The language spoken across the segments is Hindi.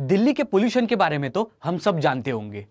दिल्ली के पोल्यूशन के बारे में तो हम सब जानते होंगे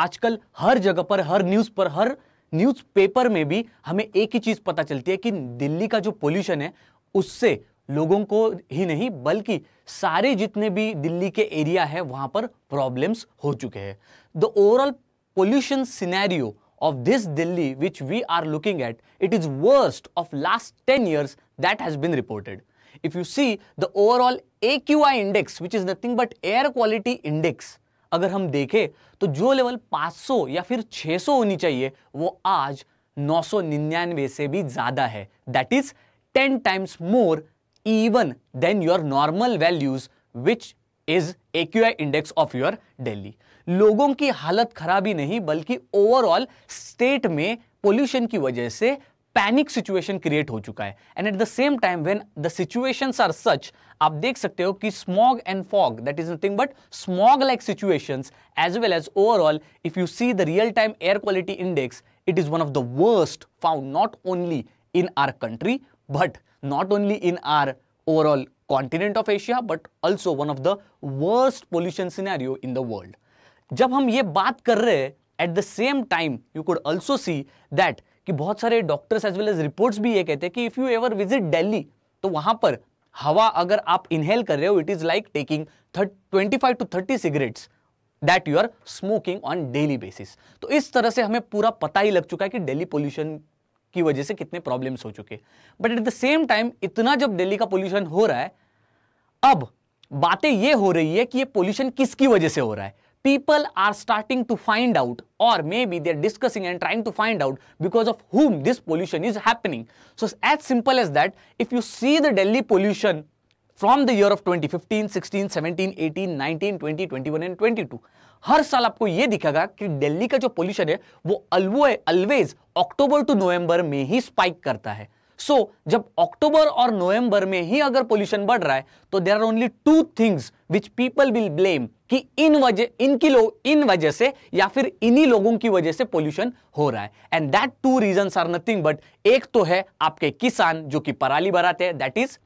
आजकल हर जगह पर हर न्यूज़ पर हर न्यूज़ पेपर में भी हमें एक ही चीज़ पता चलती है कि दिल्ली का जो पोल्यूशन है उससे लोगों को ही नहीं बल्कि सारे जितने भी दिल्ली के एरिया है वहां पर प्रॉब्लम्स हो चुके हैं the overall pollution scenario of this Delhi which we are looking at it is worst of last ten years that has been reported if you see the overall A Q I index which is nothing but air quality index अगर हम देखें तो जो लेवल 500 या फिर 600 होनी चाहिए वो आज 999 से भी ज्यादा है that is 10 times more even than your normal values which is A Q I index of your daily लोगों की हालत खराब ही नहीं बल्कि ओवरऑल स्टेट में पोल्यूशन की वजह से पैनिक सिचुएशन क्रिएट हो चुका है and at the same time when the situations are such आप देख सकते हो कि smog and fog that is nothing but smog like situations as well as overall if you see the real time air quality index it is one of the worst found not only in our country but not only in our overall continent of Asia but also one of the worst pollution scenario in the world जब हम ये बात कर रहे हैं, at the same time you could also see that कि बहुत सारे doctors as well as reports भी ये कहते हैं कि if you ever visit Delhi तो वहां पर हवा अगर आप इनहेल कर रहे हो it is like taking twenty five to thirty cigarettes that you are smoking on daily basis तो इस तरह से हमें पूरा पता ही लग चुका है कि डेली पोल्यूशन की वजह से कितने प्रॉब्लम्स हो चुके but at the same time इतना जब दिल्ली का पोल्यूशन हो रहा है अब बातें यह हो रही है कि ये पोल्यूशन किसकी वजह से हो रहा है people are starting to find out or maybe they are discussing and trying to find out because of whom this pollution is happening. So as simple as that, if you see the Delhi pollution from the year of 2015, 16, 17, 18, 19, 20, 21 and 22 हर साल आपको यह दिखेगा कि दिल्ली का जो पोल्यूशन है वो always always October to November में ही स्पाइक करता है सो so, जब अक्टूबर और नवंबर में ही अगर पोल्यूशन बढ़ रहा है तो there are only two things which people will blame कि इन वजह इनकी लोग इन वजह से या फिर इन्हीं लोगों की वजह से पोल्यूशन हो रहा है and that two reason are nothing but एक तो है आपके किसान जो कि पराली भराते हैं दैट इज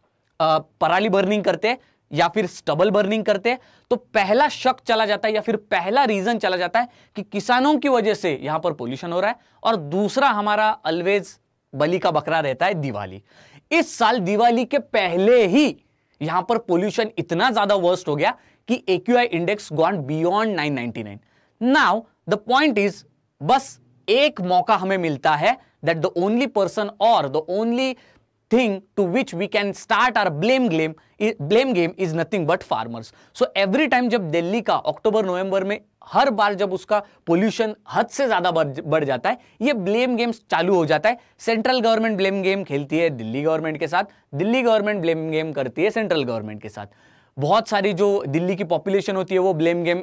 पराली बर्निंग करते हैं या फिर स्टबल बर्निंग करते हैं तो पहला शक चला जाता है या फिर पहला रीजन चला जाता है कि किसानों की वजह से यहां पर पोल्यूशन हो रहा है और दूसरा हमारा ऑलवेज बलि का बकरा रहता है दिवाली इस साल दिवाली के पहले ही यहां पर पोल्यूशन इतना ज्यादा वर्स्ट हो गया कि AQI index gone beyond 999 now the point is बस एक मौका हमें मिलता है दैट द ओनली पर्सन और the only thing to which we can start our blame game blame game is nothing but farmers so every time जब दिल्ली का अक्टूबर नवंबर में हर बार जब उसका पोल्यूशन हद से ज्यादा बढ़ जाता है ये ब्लेम गेम्स चालू हो जाता है सेंट्रल गवर्नमेंट ब्लेम गेम खेलती है दिल्ली गवर्नमेंट के साथ दिल्ली गवर्नमेंट ब्लेम गेम करती है सेंट्रल गवर्नमेंट के साथ बहुत सारी जो दिल्ली की पॉपुलेशन होती है वो ब्लेम गेम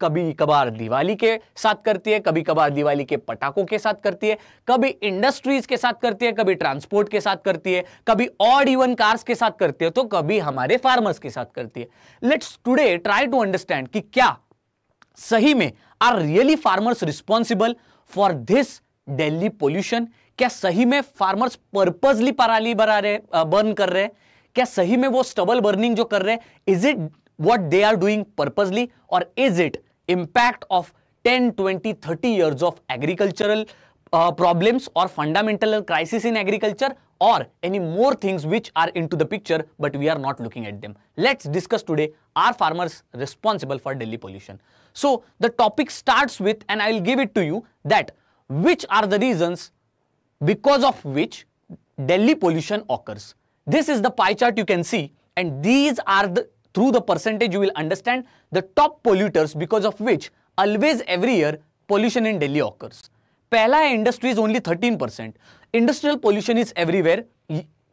कभी कभार दिवाली के साथ करती है कभी कभार दिवाली के पटाखों के साथ करती है कभी इंडस्ट्रीज के साथ करती है कभी ट्रांसपोर्ट के साथ करती है कभी ऑड इवन कार्स के साथ करती है तो कभी हमारे फार्मर्स के साथ करती है let's today try to understand कि क्या सही में are really farmers responsible for this Delhi pollution क्या सही में फार्मर्स पर्पजली पराली बना रहे बर्न कर रहे हैं क्या सही में वो स्टबल बर्निंग जो कर रहे हैं is it what they are doing purposely और is it impact of ten twenty thirty years of agricultural problem और फंडामेंटल क्राइसिस इन एग्रीकल्चर और any more things which are in to the picture but we are not looking at them let's discuss today are farmers responsible for Delhi pollution so the topic start with and I will give it to you that which are the reason because of which Delhi pollution occurs This is the pie chart you can see and these are the through the percentage you will understand the top polluters because of which always every year pollution in Delhi occurs. पहला है industries only 13 percent industrial pollution is everywhere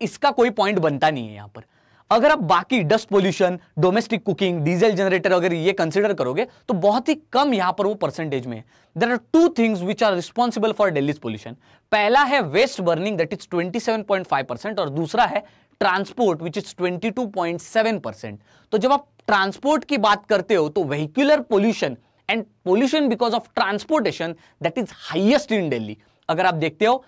इसका कोई पॉइंट बनता नहीं है यहां पर अगर आप बाकी dust pollution domestic cooking diesel generator अगर ये कंसिडर करोगे तो बहुत ही कम यहां पर वो परसेंटेज में है there are two things which are responsible for Delhi's pollution पहला है waste burning that is 27.5 percent और दूसरा है ट्रांसपोर्ट विच इज 22.7 परसेंट तो जब आप ट्रांसपोर्ट की बात करते हो तो vehicular pollution and pollution because of transportation that is highest in Delhi अगर आप देखते हो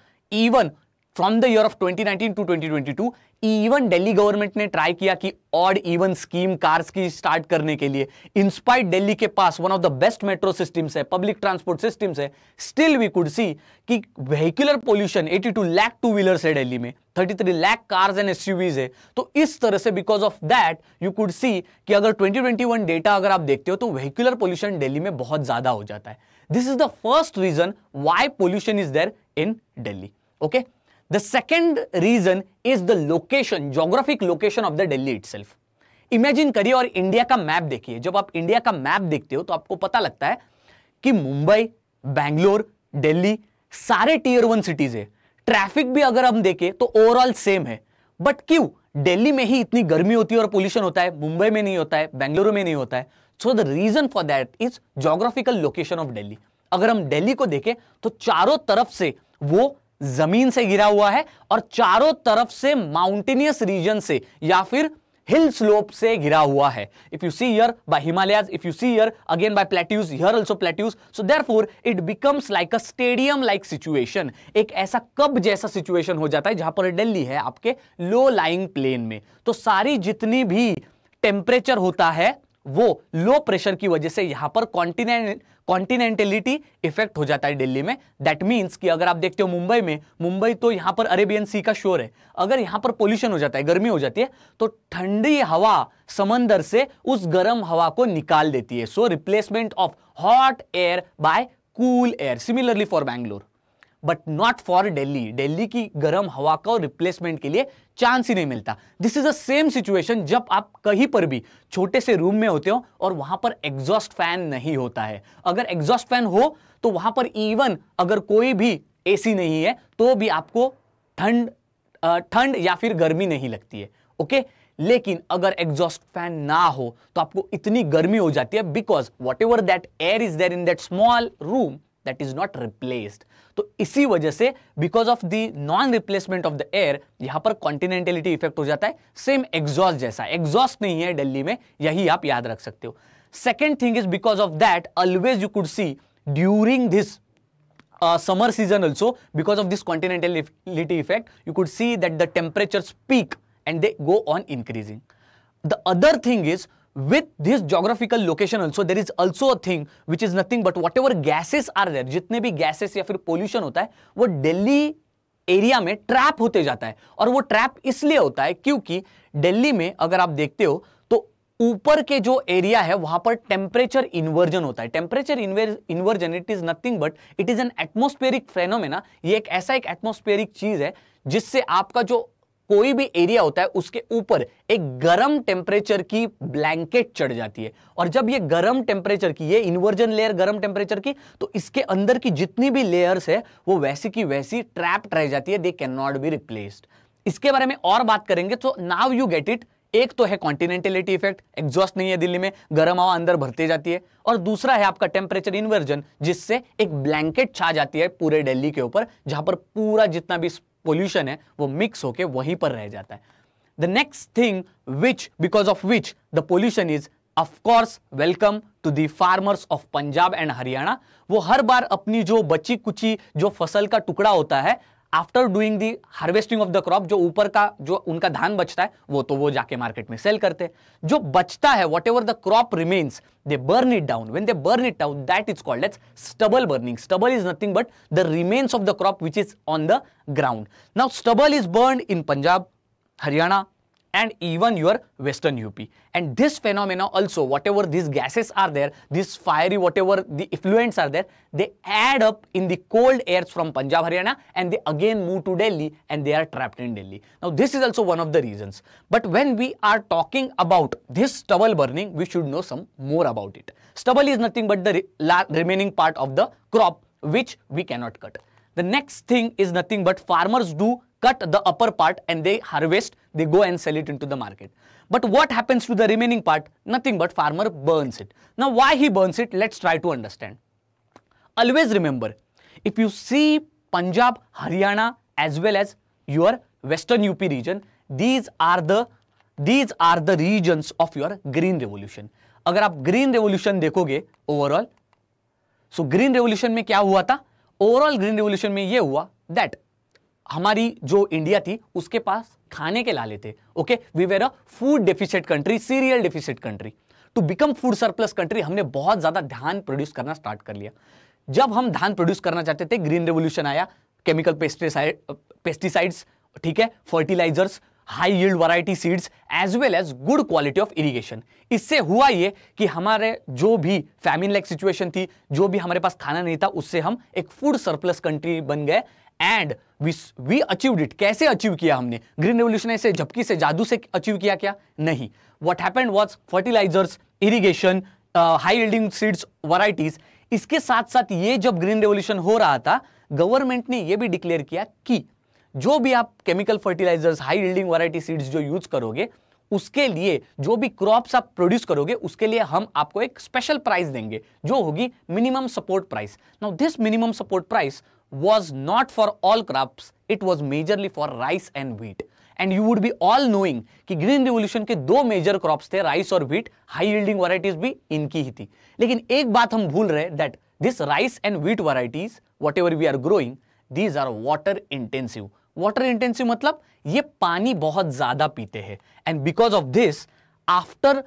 even from the year of 2019 to 2022 even Delhi government ने ट्राई किया कि ऑड इवन स्कीम कार्स की स्टार्ट करने के लिए इंस्पाइट दिल्ली के पास one of the best metro systems है पब्लिक ट्रांसपोर्ट सिस्टम्स है स्टिल वी कुड सी कि vehicular pollution 82 lakh two wheelers है दिल्ली में 33 लैक कार्स एंड यूवीज है तो इस तरह से because of that you could see कि अगर 2021 डेटा अगर आप देखते हो तो वेहिकुलर पोल्यूशन दिल्ली में बहुत ज्यादा हो जाता है this is the first reason why pollution is there in Delhi okay okay? Second reason is the location geographic location of the Delhi itself imagine करिए और इंडिया का मैप देखिए जब आप इंडिया का मैप देखते हो तो आपको पता लगता है कि मुंबई बैंगलोर दिल्ली सारे टीयर वन सिटीज है ट्रैफिक भी अगर हम देखें तो ओवरऑल सेम है बट क्यों दिल्ली में ही इतनी गर्मी होती है और पोल्यूशन होता है मुंबई में नहीं होता है बेंगलुरु में नहीं होता है so the reason for that is geographical location of Delhi अगर हम दिल्ली को देखें तो चारों तरफ से वो जमीन से घिरा हुआ है और चारों तरफ से माउंटेनियस रीजन से या फिर हिल स्लोप से घिरा हुआ है if you see here by Himalayas if you see here again by plateaus here also plateaus so therefore it becomes like a stadium like situation एक ऐसा कब जैसा सिचुएशन हो जाता है जहां पर दिल्ली है आपके लो लाइंग प्लेन में तो सारी जितनी भी टेम्परेचर होता है वो लो प्रेशर की वजह से यहां पर कॉन्टिनेंट कॉन्टिनेंटलिटी इफेक्ट हो जाता है दिल्ली में दैट मीन्स कि अगर आप देखते हो मुंबई में मुंबई तो यहाँ पर अरेबियन सी का शोर है अगर यहाँ पर पोल्यूशन हो जाता है गर्मी हो जाती है तो ठंडी हवा समंदर से उस गर्म हवा को निकाल देती है so replacement of hot air by cool air similarly for Bangalore but not for Delhi Delhi की गर्म हवा का रिप्लेसमेंट के लिए चांस ही नहीं मिलता this is the same situation जब आप कहीं पर भी छोटे से रूम में होते हो और वहां पर एग्जॉस्ट फैन नहीं होता है अगर एग्जॉस्ट फैन हो तो वहां पर इवन अगर कोई भी एसी नहीं है तो भी आपको ठंड ठंड या फिर गर्मी नहीं लगती है ओके लेकिन अगर एग्जॉस्ट फैन ना हो तो आपको इतनी गर्मी हो जाती है because whatever that air is there in that small room that is not replaced तो इसी वजह से because of the non replacement of the air यहां पर कॉन्टिनेंटेलिटी इफेक्ट हो जाता है सेम एग्जॉस्ट जैसा एग्जॉस्ट नहीं है डेली में यही आप याद रख सकते हो second thing is because of that always you could see during this summer season also because of this continentality effect you could see that the temperature speak and they go on increasing the other thing is with this geographical location also there is also a thing which is nothing but whatever gases are there जितने भी gases या फिर pollution होता है वो दिल्ली एरिया में ट्रैप होते जाता है और वो ट्रैप इसलिए होता है क्योंकि दिल्ली में अगर आप देखते हो तो ऊपर के जो एरिया है वहां पर टेम्परेचर इन्वर्जन होता है temperature inversion it is nothing but it is an atmospheric phenomena ये एक ऐसा एक एटमोस्फेरिक चीज है जिससे आपका जो कोई भी एरिया होता है उसके ऊपर एक गर्म टेम्परेचर की ब्लैंकेट चढ़ जाती है और जब ये गर्म टेम्परेचर की ये इन्वर्जन लेयर गर्म टेम्परेचर की तो इसके अंदर की जितनी भी लेयर्स है वो वैसी की वैसी ट्रैप रह जाती है they can not be replaced इसके बारे में और बात करेंगे तो नाव यू गेट इट एक तो है कॉन्टिनेंटेलिटी इफेक्ट एग्जॉस्ट नहीं है दिल्ली में गर्म हवा अंदर भरती जाती है और दूसरा है आपका टेम्परेचर इन्वर्जन जिससे एक ब्लैंकेट छा जाती है पूरे दिल्ली के ऊपर जहां पर पूरा जितना भी पोल्यूशन है वो मिक्स होके वहीं पर रह जाता है the next thing which because of which the pollution is of course welcome to the farmers of Punjab and Haryana वो हर बार अपनी जो बची कुची जो फसल का टुकड़ा होता है after doing the harvesting of the crop जो ऊपर का जो उनका धान बचता है वो तो वो जाके मार्केट में सेल करते हैं जो बचता है whatever the crop remains they burn it down when they burn it down that is called as stubble burning stubble is nothing but the remains of the crop which is on the ground now stubble is burn in Punjab Haryana and even your western UP. And this phenomena also, whatever these gases are there, these fiery, whatever the effluents are there, they add up in the cold airs from Punjab, Haryana, and they again move to Delhi and they are trapped in Delhi. Now, this is also one of the reasons. But when we are talking about this stubble burning, we should know some more about it. Stubble is nothing but the re remaining part of the crop which we cannot cut. The next thing is nothing but farmers do cut the upper part and they harvest, they go and sell it into the market. But what happens to the remaining part? Nothing but farmer burns it. Now why he burns it? Let's try to understand. Always remember, if you see Punjab, Haryana as well as your western UP region, these are the these are the regions of your green revolution. agar aap green revolution dekhoge overall so green revolution mein kya hua tha overall green revolution mein ye hua that हमारी जो इंडिया थी उसके पास खाने के लाले थे okay we were a food deficit country cereal deficit country to become food surplus country हमने बहुत ज़्यादा धान प्रोड्यूस करना स्टार्ट कर लिया जब हम धान प्रोड्यूस करना चाहते थे ग्रीन रेवोल्यूशन आया केमिकल पेस्टिसाइड पेस्टिसाइड्स ठीक है fertilizers high yield variety seeds as well as good quality of irrigation इससे हुआ ये कि हमारे जो भी फैमिन लाइक सिचुएशन थी जो भी हमारे पास खाना नहीं था उससे हम एक फूड सरप्लस कंट्री बन गए एंड वी अचीव इट कैसे अचीव किया हमने ग्रीन रेवल्यूशन ऐसे झपकी से जादू से अचीव किया क्या नहीं what happened was fertilizers irrigation high yielding seeds varieties इसके साथ साथ ये जब ग्रीन रेवल्यूशन हो रहा था गवर्नमेंट ने यह भी डिक्लेयर किया कि जो भी आप chemical fertilizers high yielding variety seeds जो यूज करोगे उसके लिए जो भी क्रॉप्स आप प्रोड्यूस करोगे उसके लिए हम आपको एक स्पेशल प्राइस देंगे जो होगी minimum support price now this minimum support price was not for all crops, it was majorly for rice and wheat. And you would be all knowing कि ग्रीन रिवोल्यूशन के दो मेजर क्रॉप्स थे राइस और वीट हाई यील्डिंग वैरायटीज भी इनकी ही थी लेकिन एक बात हम भूल रहे that this rice and wheat varieties whatever we are growing these are water intensive water intensive मतलब ये पानी बहुत ज्यादा पीते हैं and because of this after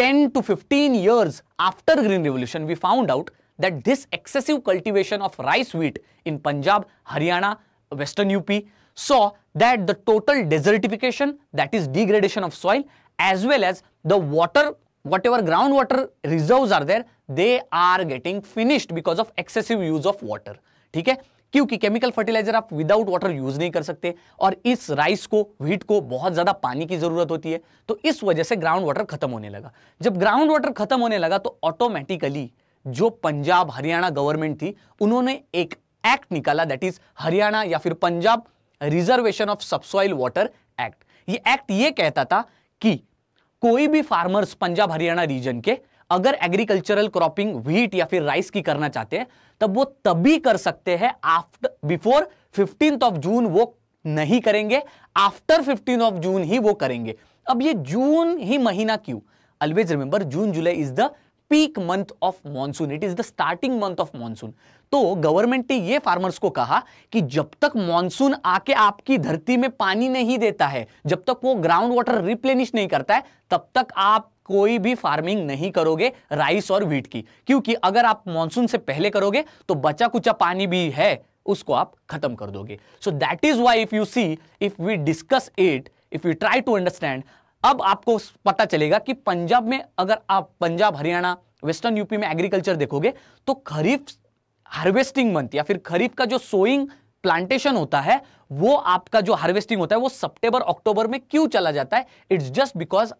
10 to 15 years after green revolution we found out that this excessive cultivation of rice wheat in Punjab, Haryana, western UP saw that the total desertification that is degradation of soil as well as the water whatever groundwater reserves are there they are getting finished because of excessive use of water ठीक है क्योंकि केमिकल फर्टिलाइजर आप विदाउट वाटर यूज नहीं कर सकते और इस राइस को व्हीट को बहुत ज्यादा पानी की जरूरत होती है तो इस वजह से ग्राउंड वाटर खत्म होने लगा जब ग्राउंड वाटर खत्म होने लगा तो ऑटोमेटिकली जो पंजाब हरियाणा गवर्नमेंट थी उन्होंने एक एक्ट निकाला दैट इज हरियाणा या फिर Punjab reservation of subsoil water act ये एक्ट ये कहता था कि कोई भी फार्मर्स पंजाब हरियाणा रीजन के अगर एग्रीकल्चरल क्रॉपिंग व्हीट या फिर राइस की करना चाहते हैं तब वो तभी कर सकते हैं after before fifteenth of June वो नहीं करेंगे आफ्टर फिफ्टीन ऑफ जून ही वो करेंगे अब ये जून ही महीना क्यों always remember June July is the peak month of monsoon it is the starting month of monsoon तो गवर्नमेंट ने ये फार्मर्स को कहा कि जब तक मॉनसून आके आपकी धरती में पानी नहीं देता है जब तक वो ग्राउंड वाटर रिप्लेनिश नहीं करता है तब तक आप कोई भी फार्मिंग नहीं करोगे राइस और व्हीट की क्योंकि अगर आप मॉनसून से पहले करोगे तो बचा कुचा पानी भी है उसको आप खत्म कर दोगे so that is why if you see if we discuss it if you try to understand अब आपको पता चलेगा कि पंजाब में अगर आप पंजाब हरियाणा वेस्टर्न यूपी में एग्रीकल्चर देखोगे तो खरीफ हार्वेस्टिंग मंथ या फिर खरीफ का जो सोइंग प्लांटेशन होता है वो आपका जो हार्वेस्टिंग होता है वो सितंबर अक्टूबर में क्यों चला जाता है इट्स जस्ट बिकॉज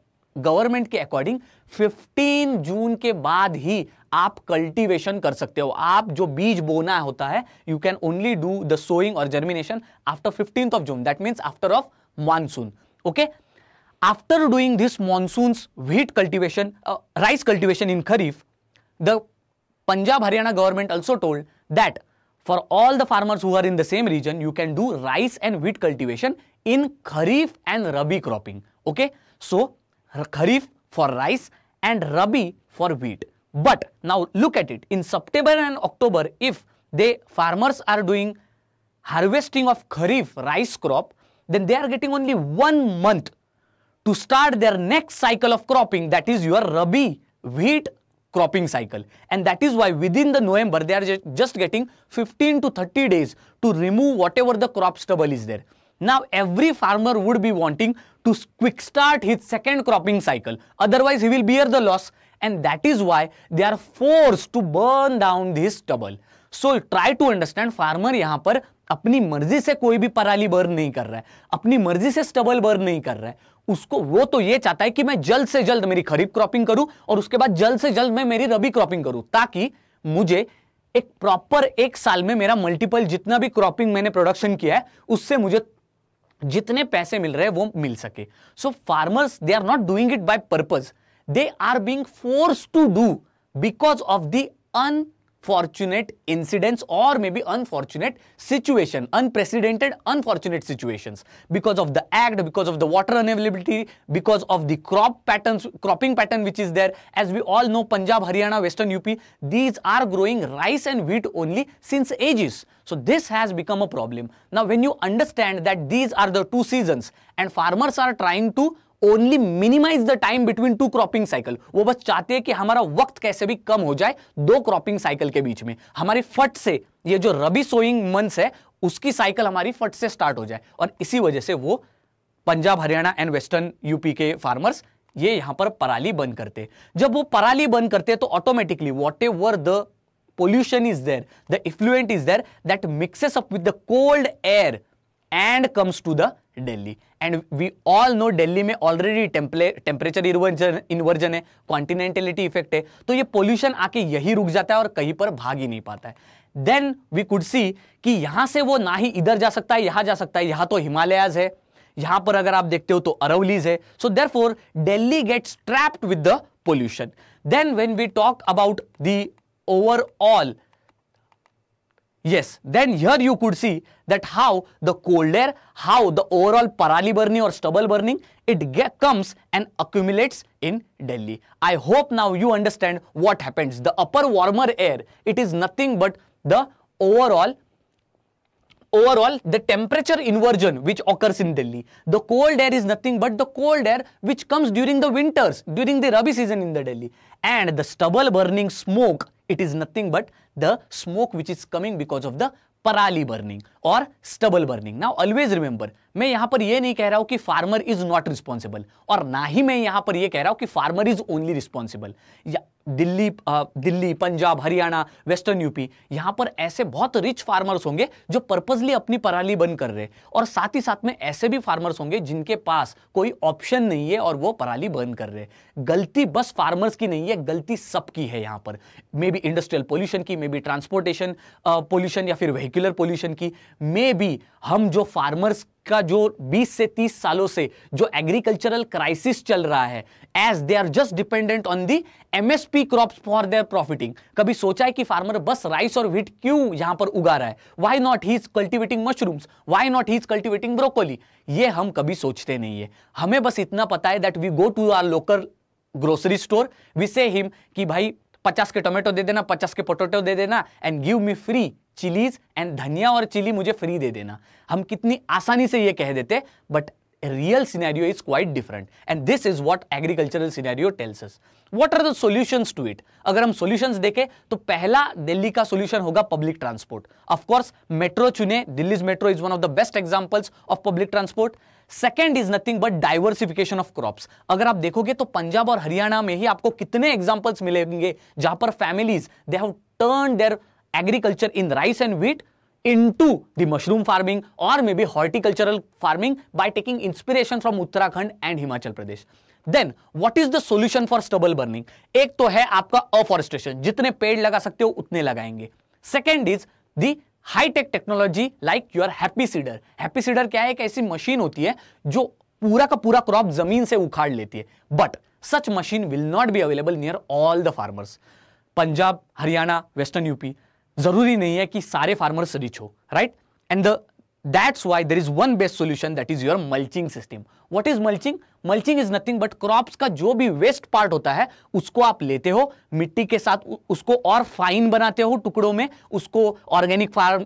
गवर्नमेंट के अकॉर्डिंग 15 जून के बाद ही आप कल्टीवेशन कर सकते हो आप जो बीज बोना होता है you can only do the sowing और germination after fifteenth of June that means after of monsoon okay after doing this monsoon's wheat cultivation, uh, rice cultivation in Kharif, the Punjab Haryana government also told that for all the farmers who are in the same region, you can do rice and wheat cultivation in Kharif and Rabi cropping. Okay, so Kharif for rice and Rabi for wheat. But now look at it in September and October, if the farmers are doing harvesting of Kharif rice crop, then they are getting only one month to start their next cycle of cropping that is your rabi wheat cropping cycle and that is why within the November they are just getting 15 to 30 days to remove whatever the crop stubble is there. Now every farmer would be wanting to quick start his second cropping cycle otherwise he will bear the loss and that is why they are forced to burn down this stubble. So try to understand farmer यहां पर अपनी मर्जी से कोई भी पराली बर्न नहीं कर रहा है अपनी मर्जी से स्टबल बर्न नहीं कर रहा है उसको वो तो ये चाहता है कि मैं जल्द से जल्द मेरी खरीफ क्रॉपिंग करूं और उसके बाद जल्द से जल्द मैं मेरी रबी क्रॉपिंग करूं ताकि मुझे एक प्रॉपर एक साल में मेरा मल्टीपल जितना भी क्रॉपिंग मैंने प्रोडक्शन किया है उससे मुझे जितने पैसे मिल रहे हैं वो मिल सके so farmers they are not doing it by purpose they are being force to do because of the un fortunate incidents or maybe unfortunate situation, unprecedented unfortunate situations because of the act, because of the water unavailability, because of the crop patterns, cropping pattern which is there. As we all know, Punjab, Haryana, Western UP, these are growing rice and wheat only since ages. So this has become a problem. Now when you understand that these are the two seasons and farmers are trying to only minimize the time between two cropping cycle वो बस चाहते हैं कि हमारा वक्त कैसे भी कम हो जाए दो क्रॉपिंग साइकिल के बीच में हमारी फट से ये जो रबी सोइंग मंथ्स है उसकी साइकिल हमारी फट से स्टार्ट हो जाए और इसी वजह से वो Punjab Haryana and western UP के फार्मर्स ये यहां पर पराली बंद करते जब वो पराली बंद करते तो automatically whatever the pollution is there the effluent is there that mixes up with the cold air and comes to the Delhi and we all know Delhi में ऑलरेडी टेम्परेचर इन्वर्जन इन्वर्जन है कॉन्टिनेंटेलिटी इफेक्ट है तो ये पोल्यूशन आके यही रुक जाता है और कहीं पर भाग ही नहीं पाता है देन वी कुड सी कि यहां से वो ना ही इधर जा सकता है यहां जा सकता है यहां तो हिमालयाज है यहां पर अगर आप देखते हो तो अरवलीज है so therefore Delhi gets trapped with the pollution then when we talk about the overall Yes, then here you could see that how the cold air, how the overall parali burning or stubble burning, it comes and accumulates in Delhi. I hope now you understand what happens. The upper warmer air, it is nothing but the overall overall the temperature inversion which occurs in Delhi. The cold air is nothing but the cold air which comes during the winters, during the Rabi season in the Delhi. And the stubble burning smoke it is nothing but the smoke which is coming because of the parali burning और stubble burning now always remember मैं यहां पर यह नहीं कह रहा हूं कि फार्मर इज नॉट रिस्पॉन्सिबल और ना ही मैं यहां पर यह कह रहा हूं कि farmer is only responsible Delhi Delhi Punjab Haryana western UP यहां पर ऐसे बहुत रिच फार्मर्स होंगे जो पर्पजली अपनी पराली बंद कर रहे हैं और साथ ही साथ में ऐसे भी फार्मर्स होंगे जिनके पास कोई ऑप्शन नहीं है और वो पराली बंद कर रहे हैं गलती बस फार्मर्स की नहीं है गलती सबकी है यहां पर मे बी इंडस्ट्रियल पोल्यूशन की मे बी ट्रांसपोर्टेशन पोल्यूशन या फिर वेहिकुलर पोल्यूशन की मे बी हम जो फार्मर्स का जो 20 से 30 सालों से जो एग्रीकल्चरल क्राइसिस चल रहा है as they are just dependent on the MSP crops for their profiting कभी सोचा है कि फार्मर बस राइस और व्हीट क्यों यहां पर उगा रहा है why not he is cultivating mushrooms why not he is cultivating broccoli ये हम कभी सोचते नहीं है हमें बस इतना पता है that we go to our local grocery store we say him कि भाई पचास के टोमेटो दे देना पचास के पोटेटो दे देना and give me free chillies and धनिया और चिली मुझे फ्री दे देना हम कितनी आसानी से ये कह देते but real scenario is quite different and this is what agricultural scenario tells what are the solution to it अगर हम सोल्यूशन देखें तो पहला दिल्ली का सोल्यूशन होगा पब्लिक ट्रांसपोर्ट ऑफकोर्स मेट्रो चुने Delhi metro is one of the best examples of public transport second is nothing but diversification of crops अगर आप देखोगे तो पंजाब और हरियाणा में ही आपको कितने एग्जाम्पल्स मिलेंगे जहां पर families they have turn their agriculture in rice and wheat in to the mushroom farming और may be horticultural farming by taking inspiration from Uttarakhand and Himachal Pradesh then what is the solution for stubble burning एक तो है आपका अफॉरेस्टेशन जितने पेड़ लगा सकते हो उतने लगाएंगे second is the high tech technology like your happy seeder happy seeder क्या है एक ऐसी मशीन होती है जो पूरा का पूरा क्रॉप जमीन से उखाड़ लेती है but such machine will not be available near all the farmers Punjab Haryana western UP जरूरी नहीं है कि सारे फार्मर्स रिच हो right and the That's why there is one best solution that is your mulching system. What is mulching? Mulching is nothing but crops का जो भी वेस्ट पार्ट होता है उसको आप लेते हो मिट्टी के साथ उसको और फाइन बनाते हो टुकड़ों में उसको ऑर्गेनिक फार्म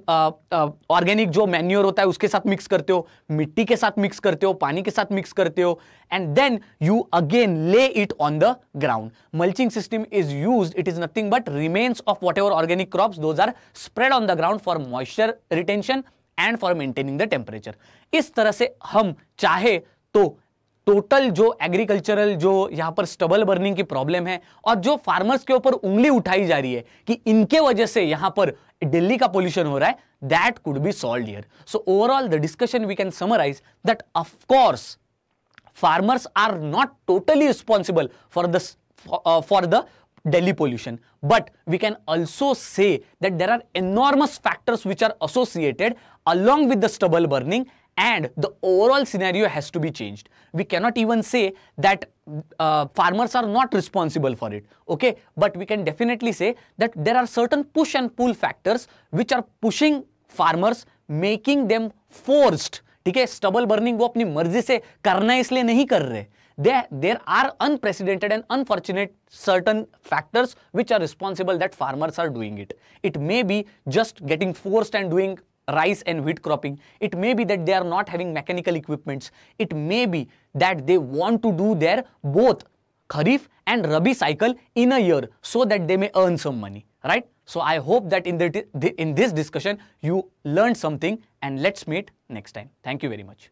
ऑर्गेनिक जो मैन्योर होता है उसके साथ मिक्स करते हो मिट्टी के साथ मिक्स करते हो पानी के साथ मिक्स करते हो and then you again lay it on the ground mulching system is use it is nothing but remains of whatever organic crops those are spread on the ground for moisture retention and for maintaining the temperature इस तरह से हम चाहे तो टोटल जो एग्रीकल्चरल जो यहाँ पर स्टबल बर्निंग की प्रॉब्लम है और जो फार्मर्स के ऊपर उंगली उठाई जा रही है कि इनके वजह से यहाँ पर दिल्ली का पोल्यूशन हो रहा है that could be solve here so overall the discussion we can summarize that of course farmers are not totally responsible for this for, uh, for Delhi pollution. But we can also say that there are enormous factors which are associated along with the stubble burning and the overall scenario has to be changed. We cannot even say that uh, farmers are not responsible for it, okay? But we can definitely say that there are certain push and pull factors which are pushing farmers, making them forced ठीक है स्टबल बर्निंग वो अपनी मर्जी से करना इसलिए नहीं कर रहे there, there are unprecedented and unfortunate certain factors which are responsible that farmers are doing it. It may be just getting forced and doing rice and wheat cropping. It may be that they are not having mechanical equipments. It may be that they want to do their both kharif and rabi cycle in a year so that they may earn some money, right? So I hope that in, the, in this discussion you learned something and let's meet next time. Thank you very much.